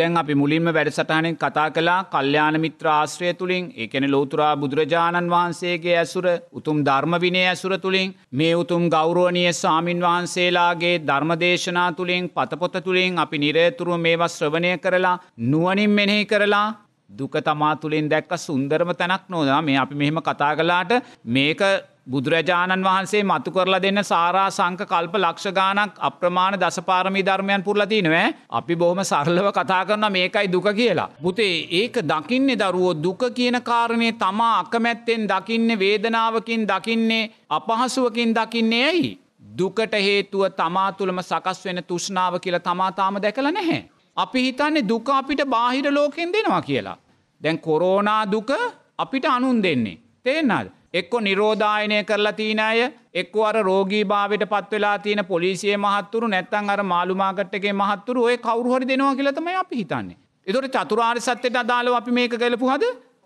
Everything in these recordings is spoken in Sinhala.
දැන් අපි මුලින්ම වැඩසටහනෙන් කතා කලා කල්්‍යාන මිත්‍ර ආශ්‍රය තුළින් එකන ලෝතුරා බුදුරජාණන් වහන්සේගේ ඇසුර උතුම් ධර්මවිනය ඇසුර තුළින් මේ උතුම් ගෞරුවනිය සාමීන් වහන්සේලාගේ ධර්මදේශනා තුළින් පතපොත තුළින් අපි නිරේතුරුව මේවා ශ්‍රවණය කරලා නුවනින් මෙනෙහි කරලා දුක තමා තුළින් දැක්ක සුන්දරම තැනක් නෝදා මේ අපි මෙහෙම කතා කලාට මේක බුදුරජාණන් වහන්සේ මතු කරලා දෙන්න සාරා සංක කල්ප ලක්ෂගානක් අප්‍රමාණ දසපාරමී ධර්මයන් පුරලතිනව අපි බොහොම සරලව කතා කරන මේකයි දුක කියලා. පුතේ ඒක දකින්නේ දරුවෝ දුක කියන කාරණය තමා අකමැත්තෙන් දකින්නේ වේදනාවකින් දකින්නේ අපහසුවකින් දකින්නේ ඇයි. දුකට හේතුව තමා තුළම සකස් වෙන තුෂ්නාව කියලා තමා තාම දැකලා නැහැ. අපි හිතන්නේ දුක අපිට බාහිර ලෝකෙන් දෙනවා කියලා. දැන් කොරෝනා දුක අපිට අනුන් දෙන්නේ. තේනල්. එක්කො නිරෝධායනය කරලා තියන අය එක්ක අර රෝගී භාවට පත්වෙලා තියන පොලිසිය මහත්තුරු නැත්තන් අර මාළුමාකට්ගේ මහත්තුරු ඔය කවරුහරි දෙනවා කියලතම අපි හිතන්නේ. එතොට චතුරාර් සත්‍යයට අදාලව අපි මේක ගැලපුහද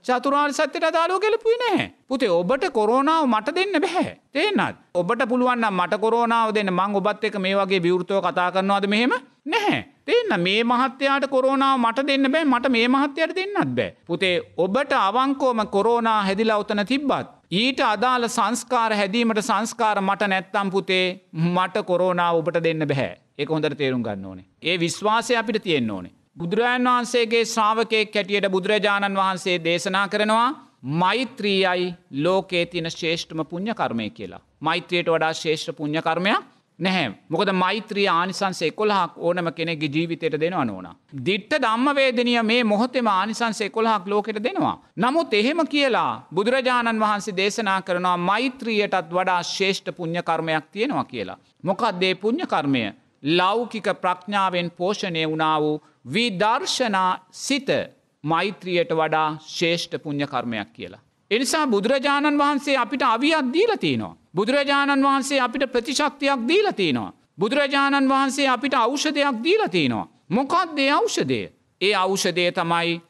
චතුරාර් සත්‍යයට අදාලෝ ගැලපුයි නෑ. පුතේ ඔබට කොරෝනාව මට දෙන්න බැහැ. තේනත්. ඔබට පුළුවන්න මට කොරෝනාව දෙන්න මං ඔබත් එක මේ වගේ විවෘතව කතා කරනවාද මෙහෙම නැහැ. තින්න මේ මහත්තයාට කොරෝනාව මට දෙන්න බෑ මට මේ මහත්තයට දෙන්නත් බෑ. පුතේ ඔබට අවංකෝම කොරෝනා හැදිලා උතන තිබ්බත්. ඊට අදාළ සංස්කාර හැදීමට සංස්කාර මට නැත්තම් පුතේ මට කොරෝනාව ඔබට දෙන්න බැහැ ඒ හොඳට තේරුම් ගන්න ඕනේ ඒ විශ්වාසය අපිට තියෙන්න්න ඕනේ. බුදුරජාන් වහන්සේගේ ශ්‍රාවකය කැටියට බුදුරජාණන් වහන්සේ දේශනා කරනවා මෛත්‍රීයයි ලෝකේ තින ශේෂ්ඨම පුුණ්්‍ය කර්මය කියලා. මෛත්‍රයට වඩා ශේෂ්‍ර පුුණ්්‍ය කර්මයක් නැහැ. මොකද මෛත්‍රී ආනිසංස එකොළහක් ඕනම කෙනෙගේ ජීවිතයට දෙනවා නඕන. දිට්ට ධම්මවේදනිය මේ මොහොතෙම ආනිසංස එකොළහක් ලෝකට දෙනවා. නමුත් එහෙම කියලා බුදුරජාණන් වහන්සේ දේශනා කරනවා මෛත්‍රියටත් වඩා ශේෂ්ඨ පුුණ්්‍යකර්මයක් තියෙනවා කියලා. මොකක්දේ පුුණ්්‍යකර්මය ලෞකික ප්‍රඥාවෙන් පෝෂණය වුණා වූ විදර්ශනා සිත මෛත්‍රියයට වඩා ශේෂ්ඨ පුුණ්්‍යකර්මයක් කියලා. එනිසා බුදුරජාණන් වහන්සේ අපිට අවියත් දීලතිනවා. බුදුරජාණන් වහන්සේ අපිට ප්‍රතිශක්තියක් දීලතිනවා. බුදුරජාණන් වහන්සේ අපිට අවෂධයක් දීලතිනවා. මොකක් දේ අවෂදය. ඒ අවෂදය තමයි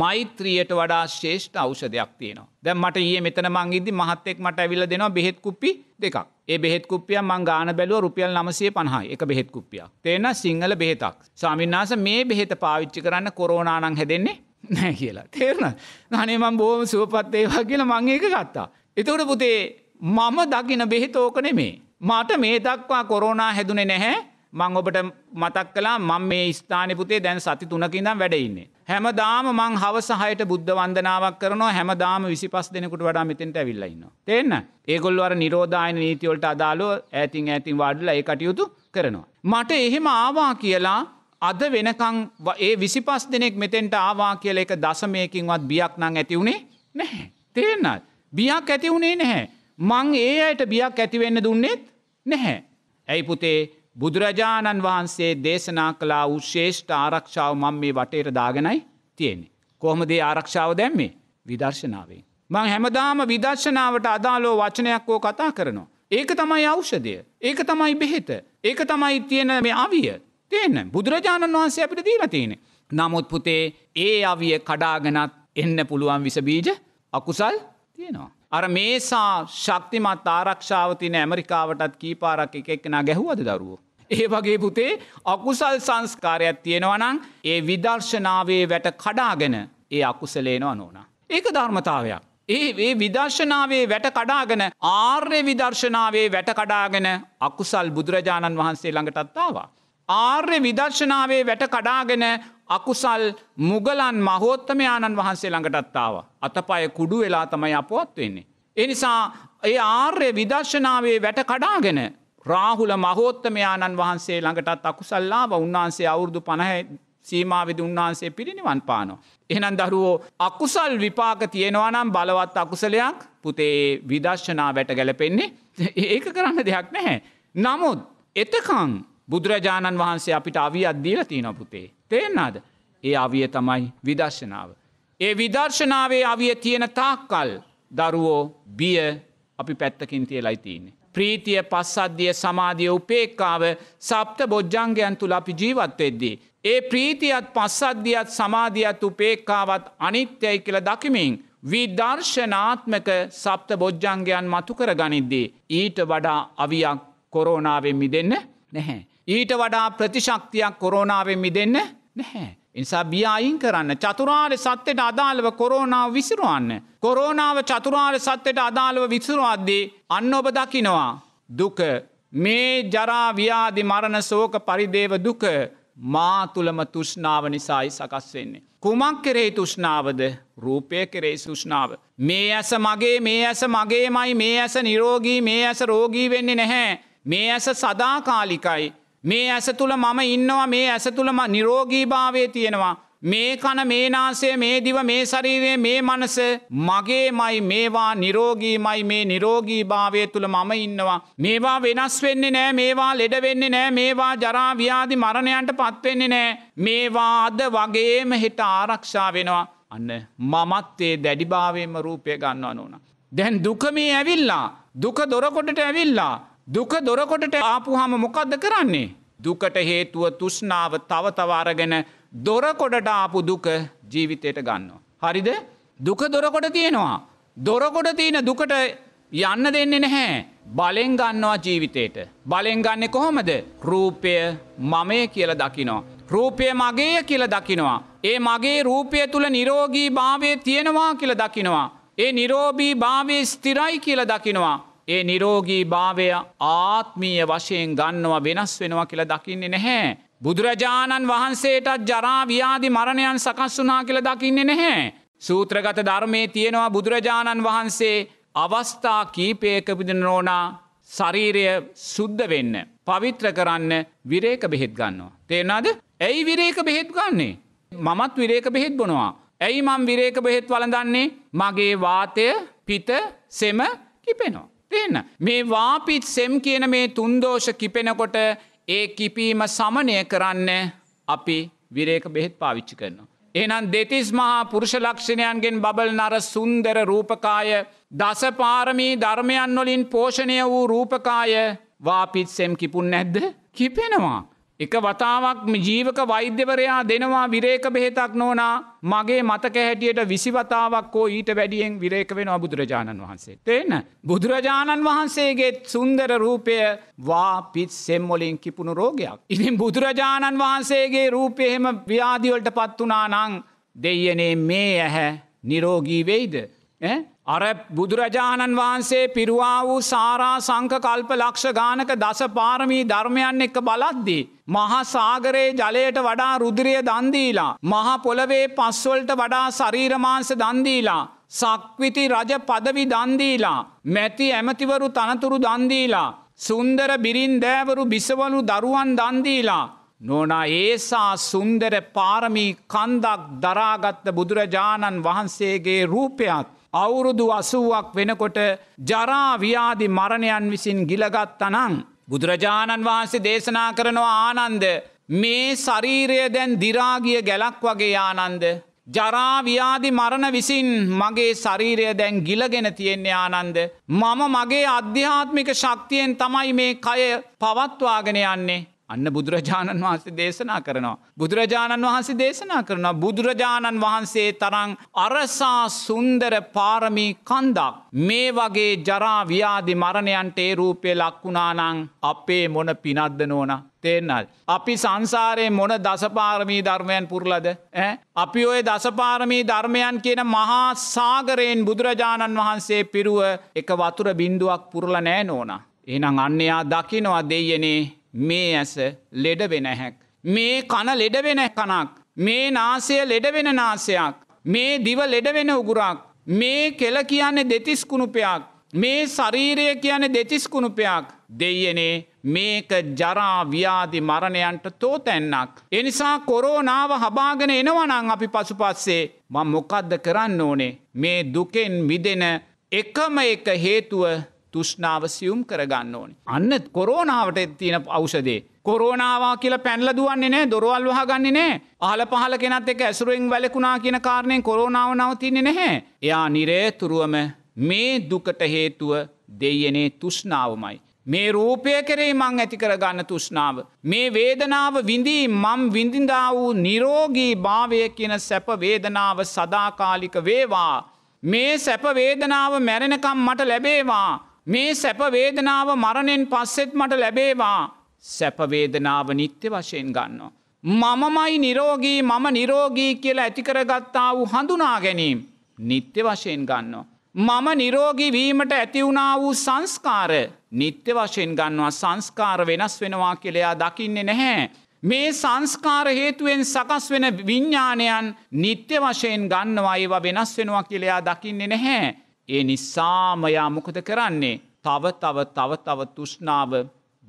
මෛත්‍රියට වඩා ශේෂ්ඨ අවෂධයක් තියෙනවා. දැ මට ඒ මෙතන මංගේද මහත්තෙක් මට ඇවිල දෙනවා බෙහෙත් කුප්පි දෙකක්. ඒ බෙත් කුපිය මංගාන බැලුව රුපියල් නමසේ පහයි එක බෙත් කුපිය. තේන සිංහල බෙතක්. සාමින්නාස මේ බෙහෙත පාවිච්චි කරන්න කොරෝනානං හැදෙන්නේ නෑ කියලා. තේරන නනේ මං බෝම සුවපත්තේවා කියලා මං ඒක ගත්තා. එතවට පුතේ මම දකින බෙහිත ඕක නෙමේ. මට මේ දක්වා කොරෝනා හැදුනේ නැහැ මං ඔබට මතක් කලා මං මේ ස්ථානපුතේ දැන් සති තුනකින්නම් වැඩඉන්නේ. හැමදාම මං හවසහයට බුද්ධ වන්දනාවක් කරන හැමදාම විසි පස් දෙනෙකුට වඩා මෙතෙන්ට ඇවිල්ලන්න. තිෙන්න ඒගොල්වර නිරෝධායන නීතිවලට අදාලෝ ඇතින් ඇතින් වඩල ඒ කටයුතු කරනවා. මට එහෙම ආවා කියලා අද වෙනකං ඒ විසිපස් දෙනෙක් මෙතෙන්ට ආවා කියල එක දසමයකින්වත් බියක් නං ඇතිවුණේ නැහැ. තිෙන්න්නත්. බියක් ඇතිවුණේ නැහැ. මං ඒ අයට බියක් ඇතිවෙන්න දුන්නෙත් නැහැ. ඇයි පුතේ බුදුරජාණන් වහන්සේ දේශනා කලා උශේෂ්ඨ ආරක්ෂාව මං මේ වටේට දාගෙනයි තියෙන්නේ. කොහොමදේ ආරක්ෂාව දැම්මේ විදර්ශනාවේ. මං හැමදාම විදර්ශනාවට අදාලෝ වචනයක් ෝ කතා කරනවා. ඒක තමයි අෞෂධය. ඒක තමයි බෙහෙත. ඒක තමයි තියෙන මේ අවිය. තියෙන බුදුරජාණන් වහන්සේ අපිට දීලා තියෙන. නමුත් පුතේ ඒ අවිය කඩාගෙනත් එන්න පුළුවන් විසබීජ අකුසල් තියෙනවා. අර මේසා ශක්තිමත් ආරක්ෂාවතින ඇමරිකාවටත් කීපාරක් එක එක්කෙන ගැහුවද දරුවෝ. ඒ වගේ පුතේ අකුසල් සංස්කාරයක් තියෙනවනං ඒ විදර්ශනාවේ වැට කඩාගෙන ඒ අකුසලේනවා නෝන. ඒක ධර්මතාවයක්. ඒ ඒ විදර්ශනාවේ වැට කඩාගෙන ආර්ය විදර්ශනාවේ වැට කඩාගෙන අකුසල් බුදුරජාණන් වහන්සේ ළඟටත්තාවා. ආර්ය විදර්ශනාවේ වැට කඩාගෙන අකුසල් මුගලන් මහෝත්තමයාණන් වහන්සේ ළඟටත්තාව. අතපය කුඩු වෙලා තමයි අපොත් වෙන්නේ. එනිසා ඒ ආර්ය විදර්ශනාවේ වැට කඩාගෙන රාහුල මහෝත්තමයාණන් වහන්සේ ළඟටත් අකුසල්ලාව උන්වහන්සේ අවුරුදු පණහැ සීමාවිද උන්වහන්සේ පිරිනිවන් පානවා. එහෙනම් දරුවෝ අකුසල් විපාක තියෙනවා නම් බලවත් අකුසලයක් පුතේ විදර්ශනා වැට ගැලපෙන්නේ ඒක කරන්න දෙයක් නැහැ. නමුත් එතකං බුදුරජාණන් වහන්සේ අපිට අවියත් දීල තියෙන පුතේ. තේරනාද. ඒ අවිය තමයි විදර්ශනාව. ඒ විදර්ශනාවේ අවිය තියෙන තාක්කල් දරුවෝ බිය අපි පැත්තකින් තියලයි තියන්නේ. ප්‍රීතිය පස්සද්ධිය සමාධිය උපේක්කාව සප්ත බොජ්ජංගයන් තුළ අපි ජීවත්වෙද්දී. ඒ ප්‍රීතියත් පස්සද්ධියත් සමාධියත් උපේක්කාවත් අනිත්‍යයි කියල දකිමින්. විදර්ශනාත්මක සප්ත බොජ්ජංගයන් මතු කර ගනිද්දී. ඊට වඩා අවියක් කොරෝනාවෙන් මිදන්න නැහැ. ඊට වඩා ප්‍රතිශක්තියක් කොරෝනාවෙන් මිදන්න නැහැ. නිසා බිය අයින් කරන්න චතුරාර්ය සත්‍යයට අදාළව කොරෝනාව විසිරුවන්න. කොරෝනාව චතුරාර්ය සත්‍යයට අදාළව විසිරුවද්දී අන්න ඔබ දකිනවා. දුක මේ ජරාව්‍යාදි මරණ සෝක පරිදේව දුක මා තුළම තුෂ්ණාව නිසායි සකස් වෙන්නේ. කුමක් කෙරෙහි තුෂ්ණාවද රූපය කෙරෙහි සුෂ්ණාව. මේ ඇස මගේ මේ ඇස මගේමයි මේ ඇස නිරෝගී මේ ඇස රෝගී වෙන්නේ නැහැ. මේ ඇස සදාකාලිකයි මේ ඇස තුළ මම ඉන්නවා මේ ඇස තුළම නිරෝගී භාවය තියෙනවා. මේ කන මේනාසය මේ දිව මේ ශරීරයේ මේ මනස මගේමයි මේවා නිරෝගීමයි මේ නිරෝගී භාවය තුළ මම ඉන්නවා. මේවා වෙනස් වෙන්නේ නෑ මේවා ලෙඩවෙන්නේ නෑ මේවා ජරාව්‍යාදි මරණයන්ට පත්වෙන්නේ නෑ. මේවා අද වගේම හිට ආරක්ෂා වෙනවා. අන්න මමත්තේ දැඩිභාවයම රූපය ගන්න අනුන. දැන් දුකමේ ඇවිල්ලා දුක දොරකොටට ඇවිල්ලා දුක දොරකොටට ආපුහම මොකක්ද කරන්නේ. දුකට හේතුව තුෂ්නාව තව තවාරගෙන දොරකොඩට ආපු දුක ජීවිතයට ගන්නවා. හරිද දුක දොරකොට තියෙනවා. දොරකොට තියෙන දුකට යන්න දෙන්නේ නැහැ. බලෙන් ගන්නවා ජීවිතයට. බලෙන් ගන්නෙ කොහොමද රූපය මමය කියල දකිනවා. රූපය මගේය කියල දකිනවා. ඒ මගේ රූපය තුළ නිරෝගී භාවය තියෙනවා කියල දකිනවා. ඒ නිරෝබී භාවය ස්තිරයි කියල දකිනවා. ඒ නිරෝගී භාවය ආත්මීය වශයෙන් ගන්නවා වෙනස් වෙනවා කියලා දකින්නේ නැහැ. බුදුරජාණන් වහන්සේටත් ජරාවියාදි මරණයන් සකස් වනා කියල දකින්නේ නැහැ. සූත්‍රගත ධර්මය තියෙනවා බුදුරජාණන් වහන්සේ අවස්ථා කීපයකපිදන නෝනා ශරීරය සුද්ධ වෙන්න. පවිත්‍ර කරන්න විරේක බෙහෙත් ගන්නවා. තේරනාද ඇයි විරේක බෙහෙත් ගන්නේ. මමත් විරේක බෙහෙත් බොනවා. ඇයි මම් විරේක බෙහෙත් වලදන්නේ මගේ වාතය පිත සෙම කිපෙනවා. තියන්න. මේ වාපිත් සෙම් කියන මේ තුන්දෝෂ කිපෙනකොට ඒ කිපීම සමනය කරන්න අපි විරේක බෙහෙත් පාවිච්චි කරනවා. එනන් දෙතිස් මහා පුරුෂ ලක්ෂණයන්ගෙන් බබල් නර සුන්දර රූපකාය දසපාරමී ධර්මයන් වොලින් පෝෂණය වූ රූපකාය වාපිත් සෙම් කිපුන් නැද්ද කිපෙනවා. එක වතාවක් ජීවක වෛද්‍යවරයා දෙනවා විරේක බෙහෙතක් නෝනා මගේ මතක හැටියට විසිවතාවක් ෝ ඊට වැඩියෙන් විරේක වෙන බුදුරජාණන් වහන්සේ. එන්න බුදුරජාණන් වහන්සේගේත් සුන්දර රූපය වාපිත් සෙම්මොලින් කිපුණු රෝගයක්. ඉතින් බුදුරජාණන් වහන්සේගේ රූපයහෙම ව්‍යාදිවලට පත් වනා නං දෙයනේ මේ ඇහැ නිරෝගී වෙයිද. අර බුදුරජාණන් වහන්සේ පිරුවා වූ සාරා සංක කල්ප ලක්ෂ ගානක දස පාරමී ධර්මයන් එක්ක බලද්දී. මහා සාගරයේ ජලයට වඩා රුදිරිය දන්දීලා. මහා පොළවේ පස්වොල්ට වඩා ශරීරමාංස දන්දීලා. සක්විති රජ පදවි දන්දීලා. මැති ඇමතිවරු තනතුරු දන්දීලා. සුන්දර බිරින්දෑවරු බිසවලු දරුවන් දන්දීලා. නොනා ඒසා සුන්දර පාරමී කන්දක් දරාගත්ත බුදුරජාණන් වහන්සේගේ රූපයත්. අවුරුදු අසුවක් වෙනකොට ජරාවියාදි මරණයන් විසින් ගිලගත් තනං. බුදුරජාණන් වහන්සේ දේශනා කරනවා ආනන්ද. මේ ශරීරය දැන් දිරාගිය ගැලක් වගේ ආනන්ද. ජරාවියාදි මරණ විසින් මගේ ශරීරය දැන් ගිලගෙන තියෙන්නේ ආනන්ද. මම මගේ අධ්‍යාත්මික ශක්තියෙන් තමයි මේ කය පවත්වාගෙන යන්නේ. අන්න බුදුරජාණන් වහන්සේ දේශනා කරනවා. බුදුරජාණන් වහන්සේ දේශනා කරනවා බුදුරජාණන් වහන්සේ තරං අරසා සුන්දර පාරමී කන්දක්. මේ වගේ ජරාවියාදි මරණයන්ට ඒ රූපය ලක්වුණානං අපේ මොන පිනද්ද නෝන. තේන්නල්. අපි සංසාරයේ මොන දසපාරමී ධර්මයන් පුරලද. අපි ඔය දසපාරමී ධර්මයන් කියන මහා සාගරයෙන් බුදුරජාණන් වහන්සේ පිරුව එක වතුර බින්දුවක් පුරල නෑ නෝන. එනම් අන්නයා දකිනවා දෙයනේ මේ ඇස ලෙඩවෙන හැක්. මේ කන ලෙඩවෙන කනක්. මේ නාසය ලෙඩවෙන නාසයක්. මේ දිව ලෙඩවෙන උගුරක්. මේ කෙල කියන්නේ දෙතිස්කුණුපයක්. මේ ශරීරය කියන දෙතිස්කුණුපයක් දෙයනේ මේක ජරාව්‍යාදි මරණයන්ට තෝතැන්නක්. එනිසා කොරෝනාව හබාගෙන එනවනං අපි පසු පස්සේ මං මොකක්ද කරන්න ඕනේ මේ දුකෙන් මිදෙන එකම එක හේතුව තුෂ්නාව සියුම් කරගන්න ඕනි. අන්න කොරෝනාවට තියෙන අවෂදේ. කොරෝනාවා කියලා පැන්ල දුවන්නේ නෑ දොරවල් වහගන්නේ නෑ ආල පහල කෙනත් එක ඇසුරුවෙන් වැලකුණා කියන කාරණයෙන් කොරෝනාව නවතින්නේ නැහැ. එයා නිරේතුරුවම මේ දුකට හේතුව දෙයනේ තුෂ්නාවමයි. මේ රූපය කරේ මං ඇති කරගන්න තුෂ්නාව. මේ වේදනාව විඳී මම් විඳින්දා වූ නිරෝගී භාවය කියන සැප වේදනාව සදාකාලික වේවා. මේ සැප වේදනාව මැරෙනකම් මට ලැබේවා. මේ සැපවේදනාව මරණයෙන් පස්සෙත් මට ලැබේවා සැපවේදනාව නිත්‍ය වශයෙන් ගන්නවා. මමමයි නිරෝගී මම නිරෝගී කියලා ඇතිකරගත්තා වූ හඳුනා ගැනීම් නිත්‍ය වශයෙන් ගන්නවා. මම නිරෝගී වීමට ඇතිවුණා වූ සංස්කාර නිත්‍ය වශයෙන් ගන්නවා සංස්කාර වෙනස් වෙනවා කියලයා දකින්නේ නැහැ. මේ සංස්කාර හේතුවෙන් සකස් වෙන විඤ්ඥානයන් නිත්‍ය වශයෙන් ගන්නවා ඒවා වෙනස් වෙනවා කියලයා දකින්නේ නැහැ. ඒ නිසාමයා මොකද කරන්නේ තව තව තව තව තුෂ්නාව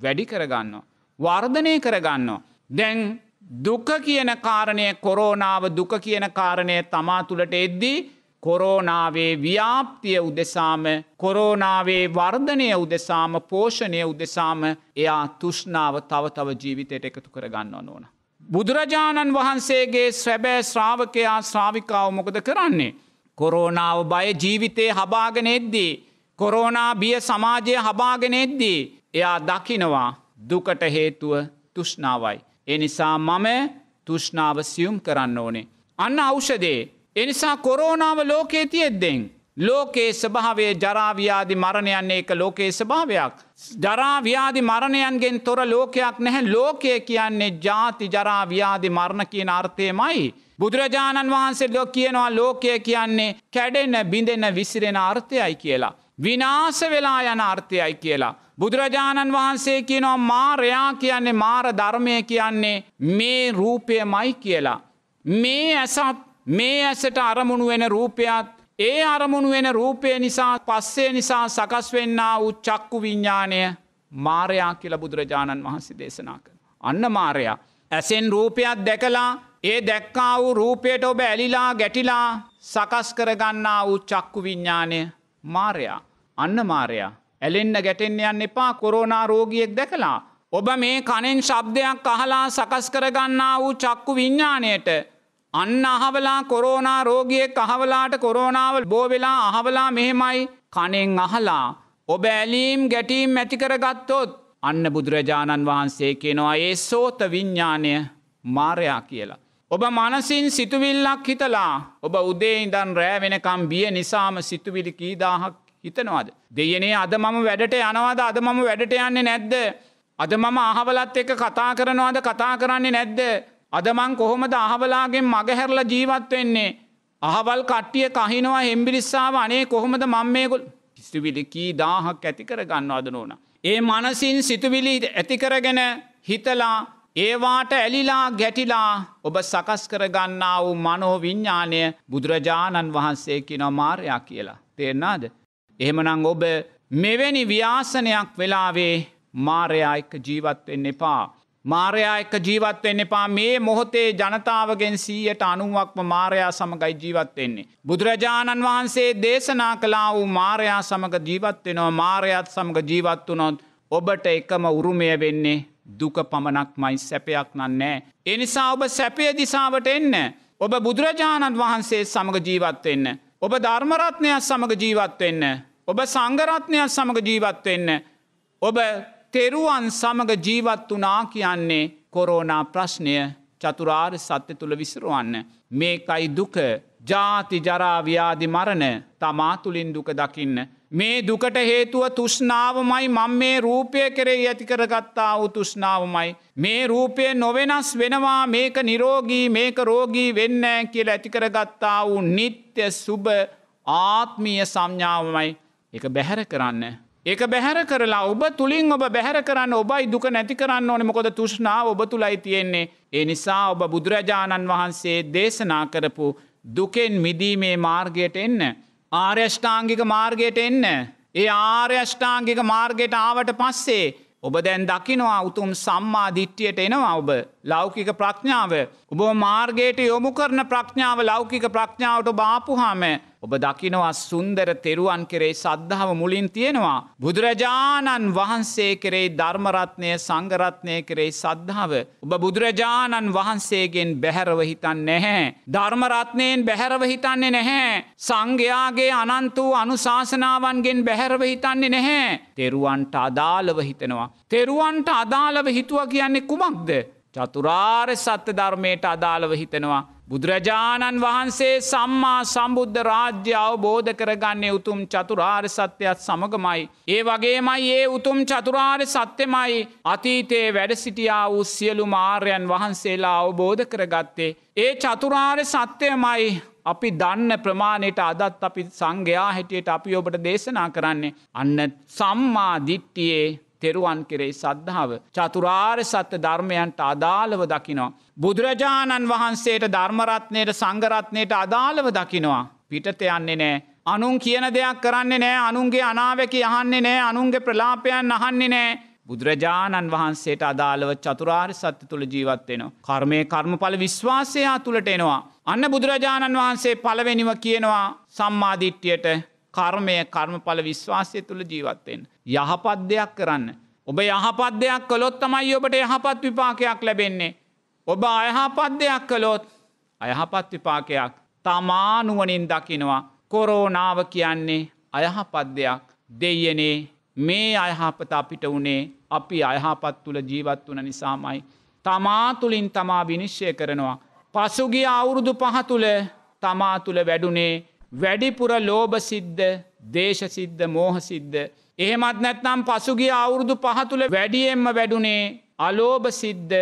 වැඩි කරගන්නවා. වර්ධනය කරගන්නවා. දැන් දුක කියන කාරණය කොරෝනාව දුක කියන කාරණය තමා තුළට එද්දී කොරෝනාවේ ව්‍යාප්තිය උදෙසාම කොරෝනාවේ වර්ධනය උදෙසාම පෝෂණය උදෙසාම එයා තුෂ්නාව තව තව ජීවිතයට එකතු කරගන්න ඕන. බුදුරජාණන් වහන්සේගේ ස්වැබෑ ශ්‍රාවකයා ශ්‍රාවිකාව මොකද කරන්නේ. කොරෝනාව බය ජීවිතය හබාගෙනෙද්දී. කොරෝනා බිය සමාජය හබාගෙනෙද්දී. එයා දකිනවා දුකට හේතුව තුෂ්නාවයි. එනිසා මම තුෂ්නාව සියුම් කරන්න ඕනේ. අන්න අෞෂදේ. එනිසා කොරෝනාව ලෝකේ තියෙද්දෙෙන්. ලෝකයේ ස්භාවේ ජරාව්‍යාදි මරණයන් ඒක ලෝකයේ ස්භාවයක්. ජරාව්‍යාදි මරණයන්ගෙන් තොර ලෝකයක් නැහැ ලෝකය කියන්නේ ජාති ජරාව්‍යාදි මරණ කියන අර්ථයමයි. බුදුරජාණන් වහන්සේ ලො කියනවා ලෝකය කියන්නේ කැඩෙන බිඳෙන විසිරෙන අර්ථයයි කියලා. විනාස වෙලා යන අර්ථයයි කියලා. බුදුරජාණන් වහන්සේ කියනවා මාරයා කියන්නේ මාර ධර්මය කියන්නේ මේ රූපය මයි කියලා. මේ ඇසත් මේ ඇසට අරමුණු වෙන රූපයත් ඒ අරමුණු වෙන රූපය නිසා පස්සේ නිසා සකස් වෙන්න වූ චක්කු විඤ්ඥානය මාරයා කියල බුදුරජාණන් වහන්සේ දේශනා කර. අන්න මාරයා. ඇසෙන් රූපයක් දැකලා ඒ දැක්කා වූ රූපයට ඔබ ඇලිලා ගැටිලා සකස් කරගන්නා වූ චක්කු විඤ්ඥානය මාරයා. අන්න මාරයා. ඇලෙන්න්න ගැටෙන්න්න යන්න එපා කොරෝනා රෝගියෙක් දැකලා. ඔබ මේ කණෙන් ශබ්දයක් අහලා සකස් කරගන්නා වූ චක්කු විඤ්ඥානයට අන්න අහවලා කොරෝනා රෝගියෙක් අහවලාට කොරෝනාව බෝවෙලා අහවලා මෙහෙමයි කනෙන් අහලා. ඔබ ඇලීම් ගැටීම් ඇතිකර ගත්තොත් අන්න බුදුරජාණන් වහන්සේ කෙනවා ඒ සෝත විඤ්ඥානය මාරයා කියලා. ඔබ මනසින් සිතුවිල්ලක් හිතලා ඔබ උදේ ඉදන් රෑවෙනකම් බිය නිසාම සිතුවිලි කීදාහක් හිතනවාද. දෙයනේ අද මම වැඩට යනවාද අද මම වැඩට යන්නේ නැද්ද. අද මම අහවලත් එක කතා කරනවාද කතා කරන්නේ නැද්ද. අද මං කොහොමද අහවලාගෙන් මගහැරල ජීවත් වෙන්නේ. අහවල් කට්ටිය කහිනවා හෙම්බිරිස්සාාව අනේ කොහොමද මං මේකුල් සිතුවිලි කී දාහක් ඇතිකර ගන්න අද නෝන. ඒ මනසින් සිතුවිලි ඇතිකරගෙන හිතලා ඒවාට ඇලිලා ගැටිලා ඔබ සකස් කරගන්නා වූ මනෝ විඤ්ඥානය බුදුරජාණන් වහන්සේ කිනො මාරයක් කියලා. තේරනාද. එහෙමනං ඔබ මෙවැනි ව්‍යාසනයක් වෙලාවේ මාරයායික ජීවත් වෙන්න එපා. මාරයා එක්ක ජීවත් වෙන්න එපා මේ මොහොතේ ජනතාවගෙන් සීයට අනුවක්ම මාරයා සමඟයි ජීවත්වෙන්නේ. බුදුරජාණන් වහන්සේ දේශනා කලා වූ මාරයා සමඟ ජීවත්වෙනවා මාරයත් සමඟ ජීවත්වනොත් ඔබට එකම උරුමය වෙන්නේ දුක පමණක් මයි සැපයක් නන්නෑ. එනිසා ඔබ සැපය දිසාවට එන්න. ඔබ බුදුරජාණන් වහන්සේ සමඟ ජීවත්වෙන්න. ඔබ ධර්මරත්නයක් සමඟ ජීවත්වෙන්න. ඔබ සංගරත්නයක් සමඟ ජීවත්වෙන්න. ඔබ තෙරුවන් සමඟ ජීවත් වනා කියන්නේ කොරෝනා ප්‍රශ්නය චතුරාර් සත්‍ය තුළ විසරුවන්න. මේකයි දුක ජාති ජරාව්‍යාදි මරණ තමා තුළින් දුක දකින්න. මේ දුකට හේතුව තුෂ්නාවමයි මං මේ රූපය කෙරෙහි ඇති කරගත්තා වූ තුෂ්නාවමයි. මේ රූපය නොවෙනස් වෙනවා මේක නිරෝගී මේක රෝගී වෙන්න කියල ඇතිකරගත්තා වූ නිත්‍ය සුභ ආත්මීය සංඥාවමයි එක බැහැර කරන්න. ඒක බැහැර කරලා ඔබ තුළින් ඔබ බැහැර කරන්න ඔබයි දුක නැති කරන්න ඕන මොකොද තුෂ්නාව ඔබ තුළයි තියෙන්නේ. ඒ නිසා ඔබ බුදුරජාණන් වහන්සේ දේශනා කරපු දුකෙන් මිදීමේ මාර්ගයට එන්න. ආර්යෂ්ඨාංගික මාර්ගයට එන්න. ඒ ආර්යෂ්ඨාංගික මාර්ගයට ආවට පස්සේ. ඔබ දැන් දකිනවා උතුම් සම්මා දිට්ටියට එනවා ඔබ ලෞකික ප්‍රඥාව. ඔබ මාර්ගයට යොමු කරන ප්‍රඥාව ලෞකික ප්‍රඥාවට බාපුහාම ඔබ දකිනවා සුන්දර තෙරුවන් කෙරේ සද්ධාව මුලින් තියෙනවා. බුදුරජාණන් වහන්සේ කෙරේ ධර්මරත්නය සංගරත්නය කරේ සද්ධාව. ඔබ බුදුරජාණන් වහන්සේගෙන් බැහැරව හිතන් නැහැ. ධර්මරත්නයෙන් බැහැරව හිතන්නේ නැහැ. සංඝයාගේ අනන්ත වූ අනුශාසනාවන්ගෙන් බැහැරව හිතන්නේ නැහැ. තෙරුවන්ට අදාළව හිතනවා. තෙරුවන්ට අදාළව හිතුව කියන්නේ කුමක්ද. චතුරාර් සත්‍ය ධර්මයට අදාළව හිතනවා. බුදුරජාණන් වහන්සේ සම්මා සම්බුද්ධ රාජ්‍ය අවබෝධ කරගන්නේ උතුම් චතුරාර් සත්‍යයත් සමගමයි. ඒ වගේමයි ඒ උතුම් චතුරාර් සත්‍යමයි අතීතයේ වැඩ සිටියා වූ සියලු මාර්යන් වහන්සේලා අවබෝධ කරගත්තේ. ඒ චතුරාර් සත්‍යයමයි අපි දන්න ප්‍රමාණයට අදත් අපි සංඝයා හැටියට අපි ඔබට දේශනා කරන්නේ. අන්න සම්මා දිට්ටියේ තෙරුවන් කෙරෙහි සද්ධාව චතුරාර් සත්‍ය ධර්මයන්ට අදාළව දකිනවා. බුදුරජාණන් වහන්සේට ධර්මරත්නයට සංගරත්නයට අදාළව දකිනවා. පිටත යන්නේ නෑ. අනුන් කියන දෙයක් කරන්නේ නෑ අනුන්ගේ අනාවකි යහන්නේ නෑ අනුන්ගේ ප්‍රලාපයන් අහන්නේ නෑ. බුදුරජාණන් වහන්සේට අදාළව චතුරාර් සත්‍ය තුළ ජීවත්වෙනවා. කර්මය කර්මඵල විශ්වාසයා තුළට එනවා. අන්න බුදුරජාණන් වහන්සේ පළවෙනිව කියනවා සම්මාධිට්්‍යයට කර්මය කර්මඵල විශ්වාසය තුළ ජීවත්වෙන්. යහපත් දෙයක් කරන්න. ඔබ යහපත් දෙයක් කළොත් තමයි ඔබට යහපත් විපාකයක් ලැබෙන්නේ. ඔබ අයහපත් දෙයක් කළොත් අයහපත් විපාකයක් තමානුවනින් දකිනවා කොරෝනාව කියන්නේ අයහපත් දෙයක් දෙයනේ මේ අයහපත අපිට වනේ අපි අයහපත් තුළ ජීවත් වන නිසාමයි. තමා තුළින් තමා විනිශ්්‍යය කරනවා. පසුගිය අවුරුදු පහ තුළ තමා තුළ වැඩුණේ වැඩිපුර ලෝභ සිද්ධ දේශසිද්ධ මෝහසිද්ධ. එහෙමත් නැත්නම් පසුගේ අවුරුදු පහතුළ වැඩියෙන්ම වැඩුණේ අලෝභ සිද්ධ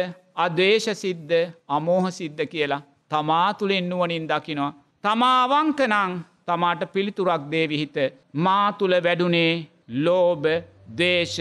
අදේශ සිද්ධ අමෝහ සිද්ධ කියලා තමා තුළ එන්නුවනින් දකිනවා. තමාවංකනං තමාට පිළිතුරක් දේ විහිත මා තුළ වැඩුණේ ලෝභ දේශ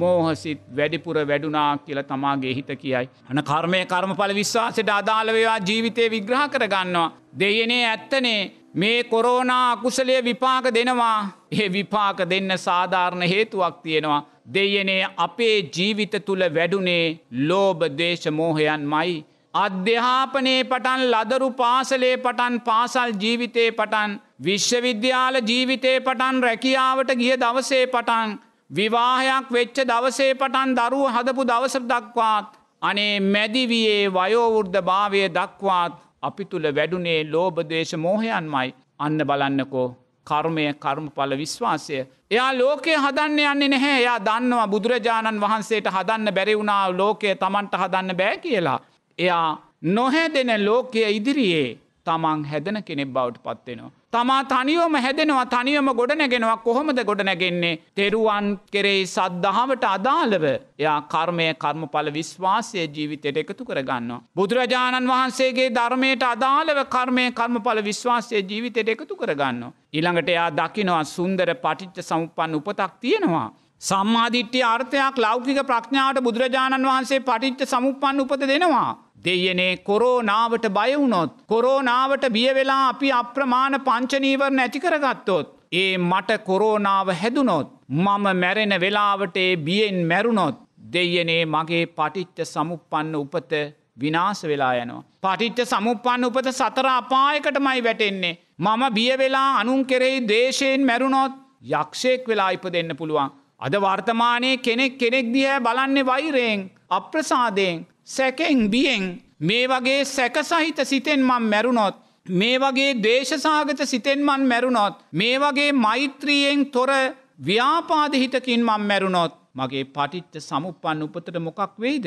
මෝහසිත් වැඩිපුර වැඩුනා කියල තමාගේ හිත කියයි. හන කර්මය කර්මඵල විශ්වාසට අදාළවේවා ජීවිතය විග්‍රහ කරගන්නවා. දෙයනේ ඇත්තනේ මේ කොරෝනා අකුසලය විපාක දෙනවා ඒ විපාක දෙන්න සාධාරණ හේතුවක් තියෙනවා. දෙයනේ අපේ ජීවිත තුළ වැඩුනේ ලෝභ දේශමෝහයන් මයි. අධ්‍යාපනයේ පටන් ලදරු පාසලේ පටන් පාසල් ජීවිතයේ පටන් විශ්වවිද්‍යාල ජීවිතයේ පටන් රැකියාවට ගිය දවසේ පටන් විවාහයක් වෙච්ච දවසේ පටන් දරුව හදපු දවස දක්වාත් අනේ මැදිවියේ වයෝවෘද්ධ භාවය දක්වාත් අපි තුළ වැඩුනේ ලෝභ දේශ මෝහයන්මයි අන්න බලන්නකෝ කර්මය කර්මඵල විශ්වාසය. එයා ලෝකය හදන්න යන්නේ නැහැ එයා දන්නවා බුදුරජාණන් වහන්සේට හදන්න බැරිවුණා ලෝකය තමන්ට හදන්න බෑ කියලා. එයා නොහැදෙන ලෝකය ඉදිරියේ තමන් හැදන කෙනෙක් බවට පත්වෙනවා. තමා තනිවම හැදෙනවා තනිවම ගොඩ නැගෙනවා කොහොමද ගොඩ නැගෙන්නේ තෙරුවන් කෙරෙහි සද්ධාවට අදාළව එයා කර්මය කර්මඵල විශ්වාසය ජීවිතයට එකතු කරගන්නවා. බුදුරජාණන් වහන්සේගේ ධර්මයට අදාළව කර්මය කර්මඵල විශ්වාසය ජීවිතයට එකතු කරගන්නවා. ඊළඟට එයා දකිනවා සුන්දර පටිච්ච සමුපන් උපතක් තියෙනවා. සම්මාධිට්්‍යය අර්ථයක් ලෞකික ප්‍රඥාවට බුදුරජාණන් වහන්සේ පටිච්ච සමුපන් උපත දෙනවා. දෙයනේ කොරෝනාවට බයවුනොත්. කොරෝනාවට බියවෙලා අපි අප්‍රමාණ පංචනීවර නැති කරගත්තොත්. ඒ මට කොරෝනාව හැදුනොත්. මම මැරෙන වෙලාවටේ බියෙන් මැරුණොත්. දෙයනේ මගේ පටිච්ච සමුපන්න උපත විනාස වෙලා යනවා. පටිච්ච සමුපන්න උපත සතර අපායකටමයි වැටෙන්නේ. මම බියවෙලා අනුන් කෙරෙහි දේශයෙන් මැරුණොත් යක්ෂයෙක් වෙලා ඉප දෙන්න පුළුවන්. අද වර්තමානය කෙනෙක් කෙනෙක් දිහැ බලන්නේ වෛරයෙන් අප්‍රසාදයෙන් සැකෙන් බියෙන් මේ වගේ සැකසහිත සිතෙන් මං මැරුණොත් මේ වගේ දේශසාගත සිතෙන් මන් මැරුණොත් මේ වගේ මෛත්‍රියෙන් තොර ව්‍යාපාදහිතකින් මං මැරුණොත් මගේ පටිච්ච සමුපන් උපතට මොකක් වෙයිද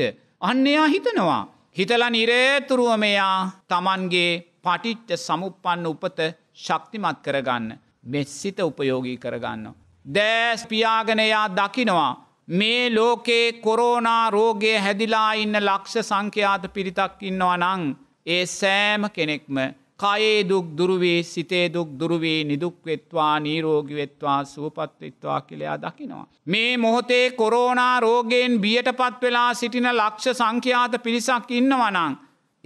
අන්නයා හිතනවා හිතල නිරේතුරුවමයා තමන්ගේ පටිච්ච සමුපන්න උපත ශක්තිමත් කරගන්න මෙස්සිත උපයෝගී කරගන්නවා දෑස් පියාගනයා දකිනවා. මේ ලෝකේ කොරෝනා රෝගය හැදිලා ඉන්න ලක්ෂ සංඛ්‍යාත පිරිතක් ඉන්නවා නං. ඒ සෑම කෙනෙක්ම කයේ දුක් දුරුවේ සිතේ දුක් දුරුවේ නිදුක්වෙත්වා නීරෝගිවෙත්වා සූපත්වෙත්වා කළයා දකිනවා. මේ මොහොතේ කොරෝනා රෝගයෙන් බියට පත්වෙලා සිටින ලක්ෂ සංඛ්‍යාත පිරිසක් ඉන්නවනං.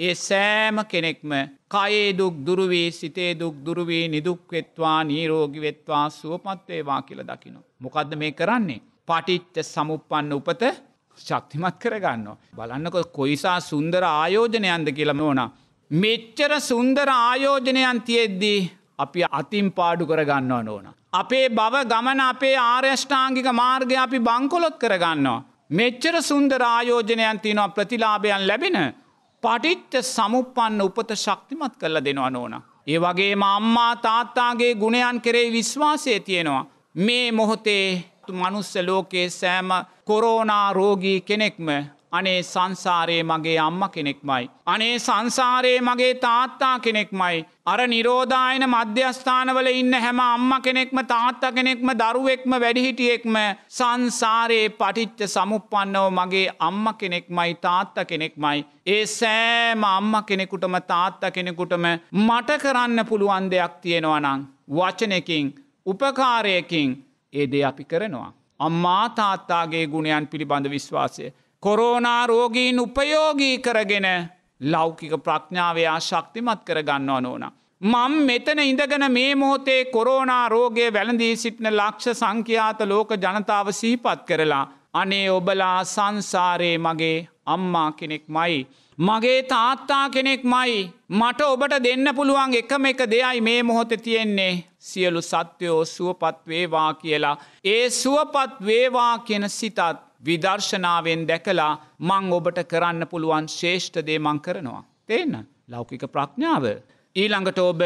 ඒ සෑම කෙනෙක්ම කයේදුක් දුරුවී සිතේ දුක් දුරුවී නිදුක්වෙත්වා නීරෝගි වෙත්වා සුවපත්වේවා කියල දකිනු. මොකක්ද මේ කරන්නේ. පටිච්ච සමුපන්න උපත ශක්තිමත් කරගන්න. බලන්නකො කොයිසා සුන්දර ආයෝජනයන්ද කියලම ඕන. මෙච්චර සුන්දර ආයෝජනයන් තියෙද්දී අපි අතින් පාඩු කරගන්නව ඕන. අපේ බව ගමන අපේ ආර්යෂ්ඨාංගික මාර්ගය අපි බංකොලොත් කරගන්නවා. මෙච්චර සුන්දර ආයෝජනයන් තියනවා ප්‍රතිලාභයන් ලැබෙන පටිච්ච සමුපන්න උපත ශක්තිමත් කරල දෙනවා නෝන. ඒ වගේ අම්මා තාත්තාගේ ගුණයන් කෙරේ විශ්වාසය තියෙනවා. මේ මොහොතේ මනුස්ස ලෝකයේ සෑම කොරෝනා රෝගී කෙනෙක්ම අනේ සංසාරයේ මගේ අම්ම කෙනෙක්මයි. අනේ සංසාරයේ මගේ තාත්තා කෙනෙක්මයි අර නිරෝධායන මධ්‍යස්ථානවල ඉන්න හැම අම්ම කෙනෙක්ම තාත්ත කෙනෙක්ම දරුවෙක්ම වැඩිහිටියෙක්ම සංසාරයේ පටිච්ච සමුපන්නව මගේ අම්ම කෙනෙක්මයි තාත්ත කෙනෙක්මයි. ඒ සෑම අම්ම කෙනෙකුටම තාත්ත කෙනෙකුටම මට කරන්න පුළුවන් දෙයක් තියෙනවනං. වචනකින් උපකාරයකින් ඒ දෙ අපි කරනවා. අම්මා තාත්තාගේ ගුණයන් පිළිබඳ විශ්වාසය. කොරෝනා රෝගීන් උපයෝගී කරගෙන ලෞකික ප්‍රඥාවයා ශක්තිමත් කරගන්නවා නෝන. මං මෙතන ඉඳගෙන මේ මොහොතේ කොරෝනා රෝගය වැළඳී සිටින ලක්ෂ සංඛ්‍යාත ලෝක ජනතාව සීපත් කරලා. අනේ ඔබලා සංසාරයේ මගේ අම්මා කෙනෙක් මයි. මගේ තාත්තා කෙනෙක් මයි. මට ඔබට දෙන්න පුළුවන් එකම එක දෙයයි මේ මොහොත තියෙන්නේ. සියලු සත්‍යයෝ සුවපත් වේවා කියලා. ඒ සුවපත් වේවා කියෙන සිතත්. විදර්ශනාවෙන් දැකලා මං ඔබට කරන්න පුළුවන් ශේෂ්ඨදේ මං කරනවා. තිේන්න ලෞකික ප්‍රඥාව. ඊළඟට ඔබ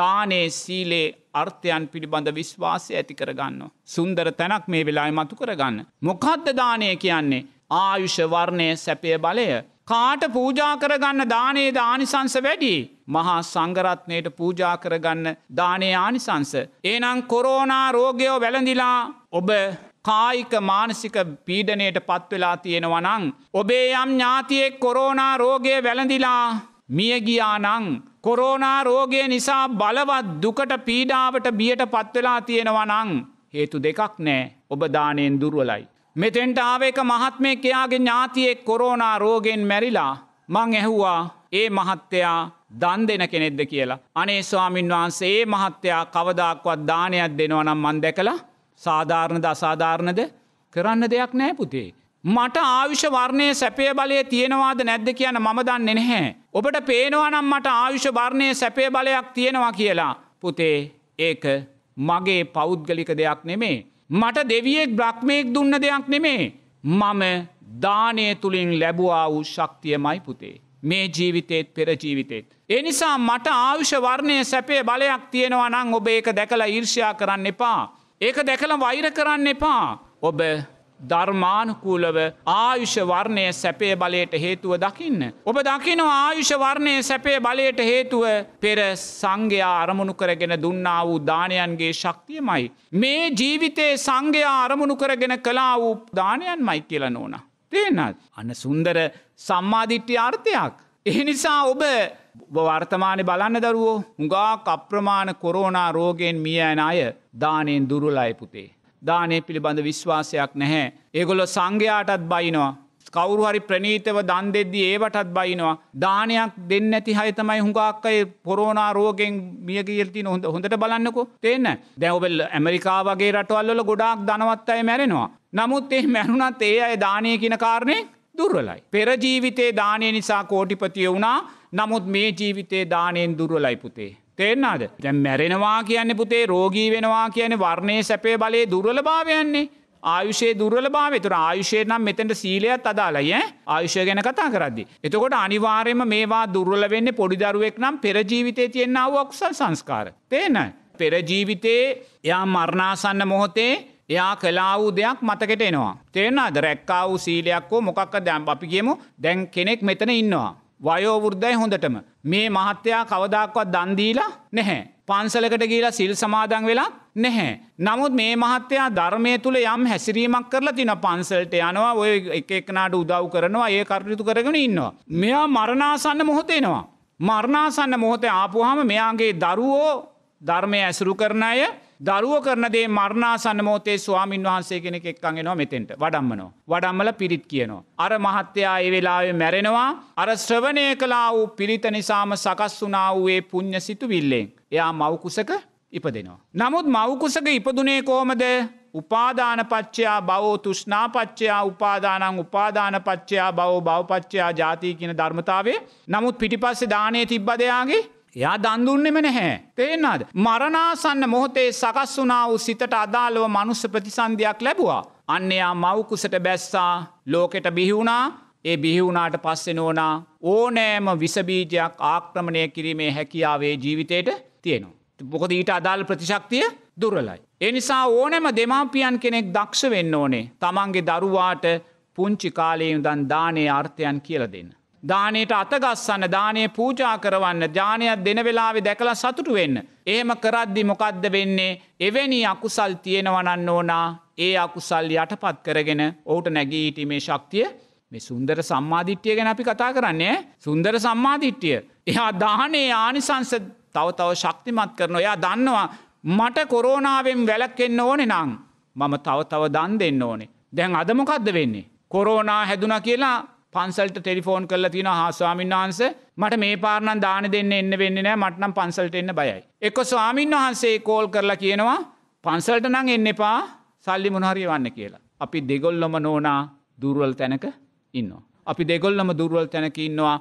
දානේ සීලේ අර්ථයන් පිළිබඳ විශ්වාසය ඇති කරගන්න. සුන්දර තැනක් මේ වෙලායි මතු කරගන්න. මොකද්ද දානය කියන්නේ. ආයුෂ වර්ණය සැපය බලය. කාට පූජා කරගන්න දානයේ දානිසංස වැඩි. මහා සංගරත්නයට පූජා කරගන්න දානය ආනිසංස. ඒනම් කොරෝනා රෝගයෝ වැළඳිලා ඔබ කායික මානසික පීඩනයට පත්වෙලා තියෙනවනං. ඔබේ යම් ඥාතියෙක් කොරෝනා රෝගය වැළඳිලා මියගියානං. කොරෝනා රෝගය නිසා බලවත් දුකට පීඩාවට බියට පත්වෙලා තියෙනවනං. හේතු දෙකක් නෑ ඔබ දානයෙන් දුර්ුවලයි. මෙතෙන්ට ආවේක මහත්මේ කයාගේ ඥාතියෙක් කොරෝනා රෝගෙන් මැරිලා. මං ඇහුවා ඒ මහත්තයා දන් දෙන කෙනෙක්ද කියලා. අනේ ස්වාමින් වහන්සේ ඒ මහත්තයා කවදක්වත් දානයක් දෙනවනම් මන් දැකලා සාධාරණද අසාධාරණද කරන්න දෙයක් නෑ පුතේ. මට ආවිෂ වර්ණය සැපය බලය තියෙනවාද නැද්ද කියන මම දන්නේ නැහැ. ඔබට පේනවනම් මට ආවිෂ වර්ණය සැපය බලයක් තියෙනවා කියලා. පුතේ ඒක මගේ පෞද්ගලික දෙයක් නෙමේ. මට දෙවියෙක් බ්‍රක්්මයෙක් දුන්න දෙයක් නෙමේ. මම දානය තුළින් ලැබවා වූ ශක්තියමයි පුතේ. මේ ජීවිතයත් පෙරජීවිතෙත්. එනිසා මට ආවිෂ වර්ණය සැපේ බලයක් තියෙනවා නං ඔබ ඒක දැකලා ඊර්ෂයා කරන්න එපා. ඒක දැකළ වෛර කරන්න එපා ඔබ ධර්මානුකූලව ආයුෂ වර්ණය සැපේ බලයට හේතුව දකින්න. ඔබ දකිනෝ ආයුෂ වර්ණය සැපේ බලයට හේතුව පෙර සංඝයා අරමුණු කරගෙන දුන්නා වූ දානයන්ගේ ශක්තියමයි. මේ ජීවිතයේ සංඝයා අරමුණු කරගෙන කලා වූ දානයන් මයි කියල නෝන. තියනත් අන සුන්දර සම්මාධිට්්‍ය අර්ථයක්. එහි නිසා ඔබ වර්තමානය බලන්න දරුවෝ හුඟා අප්‍රමාණ කොරෝනා රෝගෙන් මිය ඇන අය දානයෙන් දුරුලයි පුතේ. දානය පිළිබඳ විශ්වාසයක් නැහැ. ඒගොල්ල සංඝයාටත් බයිනවා. කවරු හරි ප්‍රනීතව දන් දෙද්දි ඒවටත් බයිනවා. දානයක් දෙන්න ඇති හයතමයි හුඟක්කයි පොරෝනා රෝගෙන් මිය කියල්ති නොහොඳ හොඳට බලන්නකෝ තියන්න දැවබෙල් ඇමරිකා වගේ රටවල්ල ගොඩාක් දනවත් අය මැරෙනවා. නමුත් එහ මැරුණත් ඒ අය දානය කියන කාරණය දුර්වලයි. පෙරජීවිතේ දානය නිසා කෝටිපතිය වුණා නමුත් මේ ජීවිතේ දානයෙන් දුර්වලයි පුතේ. තේරනාද දැ මැරෙනවා කියන්නේ පුතේ රෝගී වෙනවා කියන වර්ණය සැපේ බලේ දුර්වලභාවයන්නේ. ආයුෂයේ දුර්වලභාව තුර ආයුෂය නම් මෙතැට සීලයත් අදාලය ආයුෂය ගැන කතා කරදදි. එතකොට අනිවාර්යම මේවා දුර්වල වෙන්න පොඩිදරුවෙක් නම් පෙරජීවිතය තියෙන්න්නාව අක්සල් සංස්කාර. තේන. පෙරජීවිතේ එයා මරණාසන්න මොහොතේ එයා කලාවූ දෙයක් මතකට එනවා. තේරෙන අද රැක්කාවූ සීලයක්කෝ මොකක්ක දැම් අපි කියමු දැන් කෙනෙක් මෙතන ඉන්නවා. වයෝවෘද්ධයි හොඳටම. මේ මහත්තයා කවදක්වත් දන්දීලා නැහැ. පන්සලකට ගීලා සිල් සමාදන් වෙලා නැහැ. නමුත් මේ මහත්තයා ධර්මය තුළ යම් හැසිරීමක් කරලා තින පන්සල්ට යනවා ඔය එකක්නාට උදව් කරනවා ඒ කටයුතු කරගෙන ඉන්නවා. මෙයා මරණාසන්න මොහොතේනවා. මරණාසන්න මොහොතේ ආපුහම මෙයාගේ දරුවෝ ධර්මය ඇසුරු කරන අය දරුව කරනදේ මරණාසන්න මෝතේ ස්වාමින් වහන්සේ කෙනෙක් එක්කගෙනවා මෙතෙන්ට වඩම්මනවා. වඩම්මල පිරිත් කියනවා. අර මහත්තයා ඒ වෙලාවේ මැරෙනවා අර ශ්‍රවණය කලා වූ පිරිත නිසාම සකස් වනා වූයේ පුං්ඥ සිතු විල්ලෙන්. එයා මවකුසක ඉපදෙනවා. නමුත් මවකුසක ඉපදුනේ කෝමද උපාධානපච්චයා බවෝ තුෂ්නාපච්චයා උපාදානං උපාධානපච්චයා බව බවපච්චයා ජාතිය කියන ධර්මතාවේ නමුත් පිටිපස්සෙ දානය තිබ්බදයාගේ එයා දන්දුන්නෙම නැහැ. තේෙන්න්නද. මරණාසන්න මොහොතේ සකස් වනා වූ සිතට අදාළව මනුස්ස ප්‍රතිසන්ධයක් ලැබවා. අන්න එයා මවකුසට බැස්සා ලෝකෙට බිහිවුණා ඒ බිහිවුණාට පස්සෙ නෝනා ඕනෑම විසබීජයක් ආක්‍රමණය කිරීමේ හැකියාවේ ජීවිතයට තියෙනවා. මොකද ඊට අදාල් ප්‍රතිශක්තිය දුරලයි. එනිසා ඕනෑම දෙමාපියන් කෙනෙක් දක්ෂ වෙන්න ඕනේ තමන්ගේ දරුවාට පුංචි කාලයෙන් දන් දානය අර්ථයන් කියල දෙන්න. දානයට අතගස්සන්න දානය පූජා කරවන්න ජානයක් දෙන වෙලාවෙ දැකලා සතුටු වෙන්න. ඒම කරද්දි මොකක්ද වෙන්නේ එවැනි අකුසල් තියෙනවනන්න ඕනා ඒ අකුසල් යටපත් කරගෙන ඕට නැගී හිටීමේ ශක්තිය මේ සුන්දර සම්මාධිට්්‍යය ගැන අපි කතා කරන්නේ සුන්දර සම්මාධිට්්‍යිය. එයා දානේ ආනිසංස තවතව ශක්තිමත් කරන ඔයා දන්නවා මට කොරෝණාවෙන් වැලක්කෙන්න්න ඕනෙ නං මම තව තව දන් දෙන්න ඕනේ. දැන් අදමොකක්ද වෙන්නේ. කොරෝනා හැදුන කියලා පන්සල්ට ටෙලිෆෝන් කරලා තින හා ස්වාමීන් වහන්ස මට මේ පාරණන් දාන දෙන්න එන්න වෙන්න නෑ මටනම් පන්සල්ට එන්න බයයි. එක්ක ස්වාමීන් වහන්සේ කෝල් කරලා කියනවා පන්සල්ට නං එන්න එපා සල්ලි මොනහරි වන්න කියලා. අපි දෙගොල්ලොම නෝනා දුර්වල් තැනක ඉන්නවා. අපි දෙගොල්ලම දුර්වල් තැනක ඉන්නවා.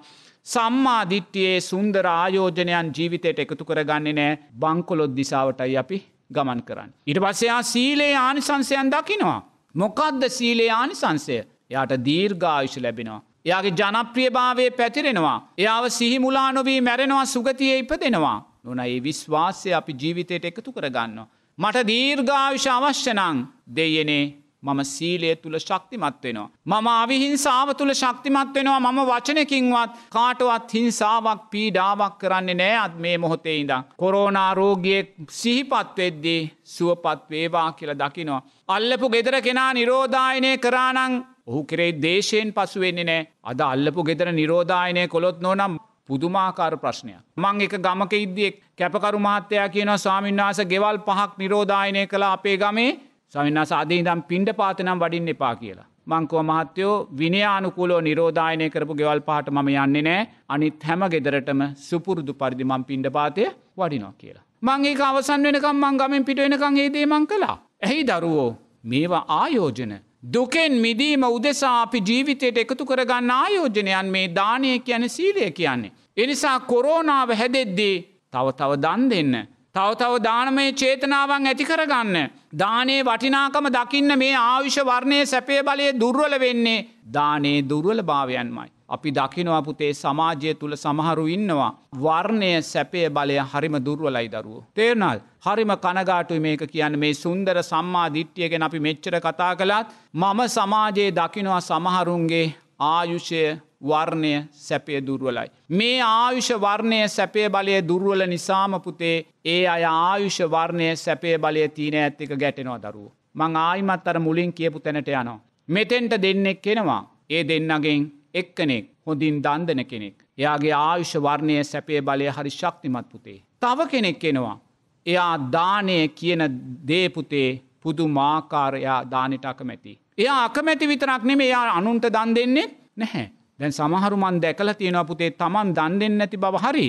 සම්මාධිට්්‍යයේ සුන්දර ආයෝජනයන් ජීවිතයට එකතු කරගන්නේ නෑ බංකොලොත් දිසාවටයි අපි ගමන් කරන්න. ඉට පස්සයා සීලේ ආනිසංසයන් දකිනවා. මොකක්ද සීලේ ආනිසංසය යාට දීර්ඝායුෂ ලැබෙනවා. එයාගේ ජනප්‍රියභාවය පැතිරෙනවා. එයාව සිහිමුලානොවී මැරෙනවා සුගතිය ඉපදෙනවා. නොන ඒ විශ්වාසය අපි ජීවිතයට එකතු කරගන්න. මට දීර්ඝාවිෂ අවශ්‍යනං දෙයනේ මම සීලය තුළ ශක්තිමත් වෙනවා. මම අවිහිංසාාව තුළ ශක්තිමත් වෙනවා මම වචනකින්වත් කාටවත් හිංසාවක් පීඩාවක් කරන්නේ නෑ අත් මේ මොහොතේ ඉඳං. කොරෝනාරෝගියෙක් සිහිපත්වෙද්දී සුවපත් වේවා කියල දකිනවා. අල්ලපු ගෙදර කෙනා නිරෝධායනය කරානං ඔහු කෙරෙයි දේශයෙන් පසු වෙන්නේ නෑ අද අල්ලපු ගෙදර නිරෝධායනය කොළොත් නොනම් පුදුමාකාර ප්‍රශ්නය. මං එක ගමක ඉද්දෙක් කැපකරු මහත්තයා කියන ස්වාමින්වාස ගෙවල් පහක් නිරෝධායනය කළ අපේ ගමේ සවින්නාස අදේ දම් පින්ඩ පාතනම් වඩින් එපා කියලා. මංකව මහත්තයෝ විනයානුකූලෝ නිරෝධායනය කරපු ගෙවල් පහට මම යන්නේ නෑ අනිත් හැම ගෙදරටම සුපුරුදු පරිදිමම් පින්ඩ පාතය වඩිනෝ කියලා. මංගේ අවසන් වෙනකම් මං ගමෙන් පිට වෙනකං ඒදේමං කලා. ඇහි දරුවෝ මේවා ආයෝජන දුකෙන් මිදීම උදෙසා අපි ජීවිතයට එකතු කරගන්න ආයෝජනයන් මේ දානය කියන සීලය කියන්නේ. එනිසා කොරෝනාව හැදෙද්දී තව තව දන් දෙන්න. තව තව දානමය චේතනාවන් ඇති කරගන්න. දානේ වටිනාකම දකින්න මේ ආවිෂ වර්ණය සැපේ බලය දුර්වල වෙන්නේ දානේ දුර්වල භාවයන්මයි. අපි දකිනවා පුතේ සමාජය තුළ සමහරු ඉන්නවා. වර්ණය සැපේ බලය හරිම දුර්වලයි දරුවෝ. තේරනල් හරිම කනගාටු මේක කියන්න මේ සුන්දර සම්මා දිට්ටියගෙන අපි මෙච්චර කතා කළත් මම සමාජයේ දකිනවා සමහරුන්ගේ ආයුෂය වර්ණය සැපය දුර්වලයි. මේ ආයුෂ වර්ණය සැපේ බලය දුර්වල නිසාම පුතේ ඒ අය ආයුෂ වර්ණය සැපේ බලය තිීන ඇත්තික ගැටෙනවා දරුව. මං ආයිමත් අර මුලින් කියපු තැනට යනවා. මෙතෙන්ට දෙන්නෙක් කෙනවා ඒ දෙන්නගෙන් එක්කනෙක් හොඳින් දන්දන කෙනෙක්. එයාගේ ආයුෂ වර්ණය සැපේ බලය හරි ශක්තිමත් පුතේ. තව කෙනෙක් එෙනවා. එයා දානය කියන දේපුතේ පුදු මාකාරයා දානට අකමැති. එයා අකමැති විතරක් නෙම එයා අනුන්ට දන් දෙන්නේ නැහැ. දැන් සමහරුමන් දැකල තියෙනවා පුතේ තමන් දන් දෙන්න නැති බව හරි.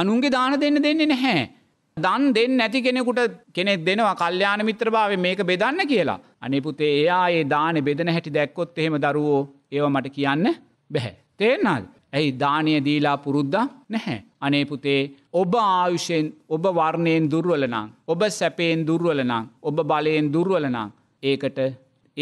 අනුන්ගේ දාන දෙන්න දෙන්නේ නැහැ. දන් දෙන්න නැති කෙනෙකුට කෙනෙක් දෙනවා කල්්‍යාන මිත්‍රභාව මේක බෙදන්න කියලා. අනිපුතේ එයා ඒ දාන බෙදන හැටි දැක්කොත් එහෙම දරුවෝ ඒව මට කියන්න බැහැ. තේරනාද. ඇයි දානය දීලා පුරුද්ධ නැහැ. අනේ පුතේ ඔබ ආයුෂයෙන් ඔබ වර්ණයෙන් දුර්වලනං. ඔබ සැපයෙන් දුර්වලනං. ඔබ බලයෙන් දුර්වලනං. ඒකට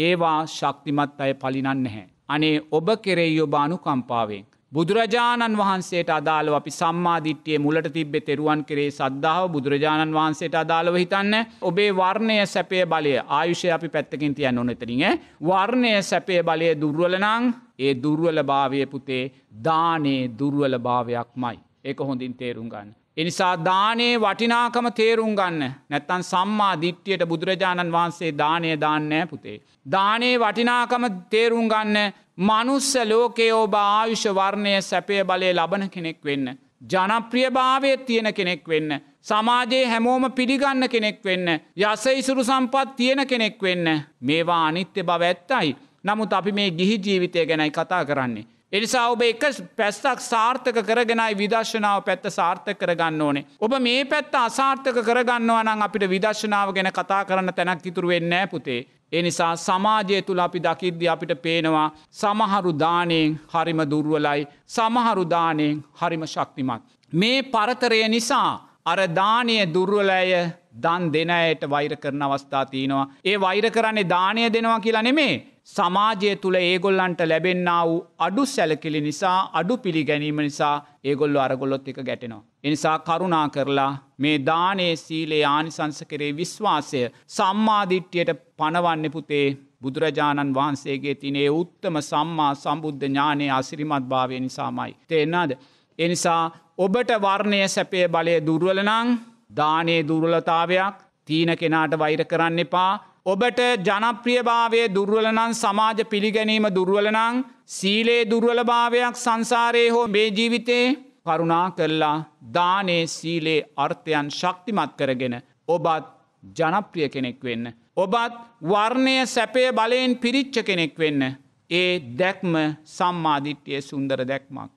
ඒවා ශක්තිමත් අය පලිනන්න නැහැ. අනේ ඔබ කෙරෙයි ඔබානු කම්පාවෙන්. බුදුරජාණන් වහන්සේට අදාළව අපි සම්මාධිට්්‍යය මුලට තිබ්බෙ තෙරුවන් කරේ සද්ධාව බුදුරජාණන් වහන්සේට අදාළව හිතන්න ඔබේ වර්ණය සැපය බලය ආයුෂය අපි පැත්තකින් තියන්න නොනැතරිහ. වර්ණය සැපය බලය දුර්වලනං ඒ දුර්වල භාවය පුතේ දානේ දුර්වල භාවයක් මයි. ඒක හොඳින් තේරුම් ගන්න. එනිසා දානේ වටිනාකම තේරුම් ගන්න නැත්තන් සම්මා දිට්්‍යයට බුදුරජාණන් වහන්සේ දානය දාන්නෑ පුතේ. දානේ වටිනාකම තේරුම් ගන්න මනුස්ස ලෝකයේ ඔබ ආයුෂ වර්ණය සැපය බලය ලබන කෙනෙක් වෙන්න. ජනප්‍රිය භාවය තියෙන කෙනෙක් වෙන්න. සමාජයේ හැමෝම පිළිගන්න කෙනෙක් වෙන්න. යස ඉසුරු සම්පත් තියෙන කෙනෙක් වෙන්න. මේවා අනිත්‍ය බව ඇත්තයි. නමුත් අපි මේ ගිහි ජීවිතය ගැනයි කතා කරන්නේ. එනිසා ඔබ එක පැස්සක් සාර්ථක කරගෙනයි විදර්ශනාව පැත්ත සාර්ථක කරගන්න ඕනේ. ඔබ මේ පැත්ත අසාර්ථක කරගන්නවා නම් අපිට විදර්ශනාව ගැන කතා කරන්න තැනක් ඉතුරු වෙන්නෑ පුතේ. එනිසා සමාජය තුළ අපි දකිද්දි අපිට පේනවා සමහරු දානයෙන් හරිම දුර්ුවලයි සමහරු දානයෙන් හරිම ශක්තිමත්. මේ පරතරය නිසා අර දානය දුර්ුවලෑය දන් දෙනයට වෛර කරන අවස්ථා තියනවා. ඒ වෛර කරන්නේ දානය දෙනවා කියලා නෙමේ සමාජය තුළ ඒගොල්ලන්ට ලැබෙන්න්න වූ අඩු සැලකිලි නිසා අඩු පිළිගැනීම නිසා ඒගොල්ලො අරගොල්ලොත් එක ගැටෙනවා. එනිසා කරුණා කරලා මේ දානේ සීලේ ආනිසංස කරේ විශ්වාසය සම්මාධිට්්‍යයට පණවන්න පුතේ බුදුරජාණන් වහන්සේගේ තිනේ උත්තම සම්මා සම්බුද්ධ ඥානය අසිරිමත් භාවය නිසාමයි. තේෙන්න්නද. එනිසා ඔබට වර්ණය සැපේ බලය දුර්වලනං දානයේ දුර්වලතාවයක් තීන කෙනාට වෛර කරන්න එපා ඔබට ජනප්‍රියභාවය දුර්වලනං සමාජ පිළිගැනීම දුර්වලනං සීලේ දුර්වලභාවයක් සංසාරයේ හෝ මේ ජීවිතේ කරුණා කරලා දානේ සීලේ අර්ථයන් ශක්තිමත් කරගෙන ඔබත් ජනප්‍රිය කෙනෙක් වෙන්න. ඔබත් වර්ණය සැපය බලයෙන් පිරිච්ච කෙනෙක් වෙන්න. ඒ දැක්ම සම්මාධිට්‍යය සුන්දර දැක්මක්.